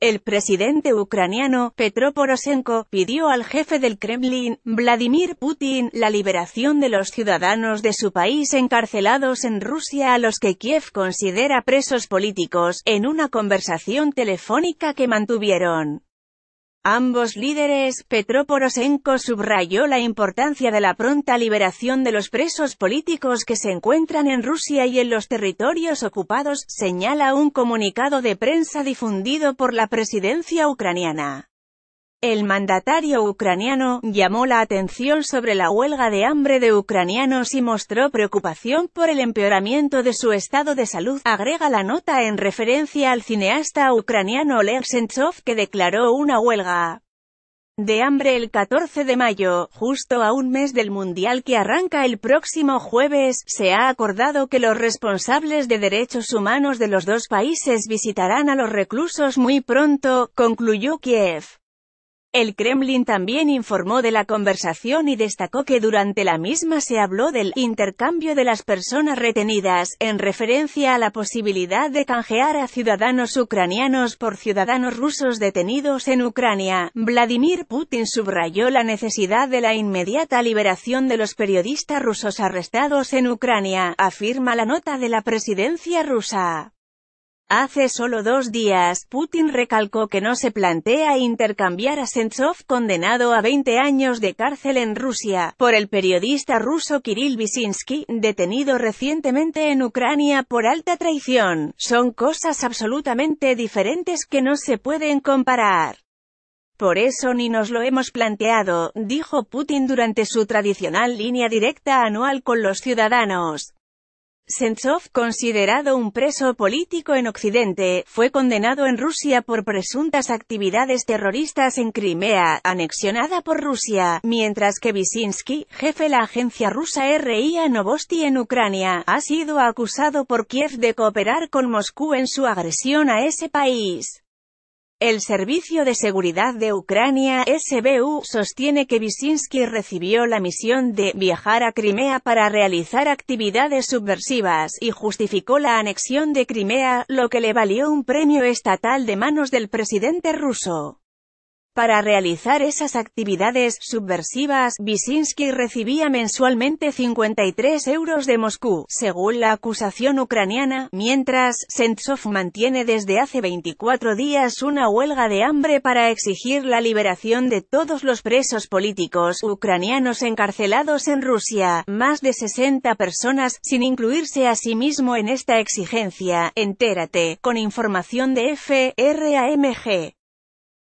El presidente ucraniano, Petro Poroshenko, pidió al jefe del Kremlin, Vladimir Putin, la liberación de los ciudadanos de su país encarcelados en Rusia a los que Kiev considera presos políticos, en una conversación telefónica que mantuvieron. Ambos líderes, Petro Poroshenko subrayó la importancia de la pronta liberación de los presos políticos que se encuentran en Rusia y en los territorios ocupados, señala un comunicado de prensa difundido por la presidencia ucraniana. El mandatario ucraniano llamó la atención sobre la huelga de hambre de ucranianos y mostró preocupación por el empeoramiento de su estado de salud, agrega la nota en referencia al cineasta ucraniano Oleg que declaró una huelga de hambre el 14 de mayo, justo a un mes del Mundial que arranca el próximo jueves, se ha acordado que los responsables de derechos humanos de los dos países visitarán a los reclusos muy pronto, concluyó Kiev. El Kremlin también informó de la conversación y destacó que durante la misma se habló del «intercambio de las personas retenidas», en referencia a la posibilidad de canjear a ciudadanos ucranianos por ciudadanos rusos detenidos en Ucrania. Vladimir Putin subrayó la necesidad de la inmediata liberación de los periodistas rusos arrestados en Ucrania, afirma la nota de la presidencia rusa. Hace solo dos días, Putin recalcó que no se plantea intercambiar a Sentsov condenado a 20 años de cárcel en Rusia, por el periodista ruso Kirill Bysinski, detenido recientemente en Ucrania por alta traición. Son cosas absolutamente diferentes que no se pueden comparar. Por eso ni nos lo hemos planteado, dijo Putin durante su tradicional línea directa anual con los ciudadanos. Sentsov, considerado un preso político en Occidente, fue condenado en Rusia por presuntas actividades terroristas en Crimea, anexionada por Rusia, mientras que Visinsky, jefe de la agencia rusa RIA Novosti en Ucrania, ha sido acusado por Kiev de cooperar con Moscú en su agresión a ese país. El Servicio de Seguridad de Ucrania, SBU, sostiene que Visinsky recibió la misión de viajar a Crimea para realizar actividades subversivas y justificó la anexión de Crimea, lo que le valió un premio estatal de manos del presidente ruso. Para realizar esas actividades subversivas, Visinsky recibía mensualmente 53 euros de Moscú, según la acusación ucraniana, mientras, Sentsov mantiene desde hace 24 días una huelga de hambre para exigir la liberación de todos los presos políticos ucranianos encarcelados en Rusia, más de 60 personas, sin incluirse a sí mismo en esta exigencia, entérate, con información de FRAMG.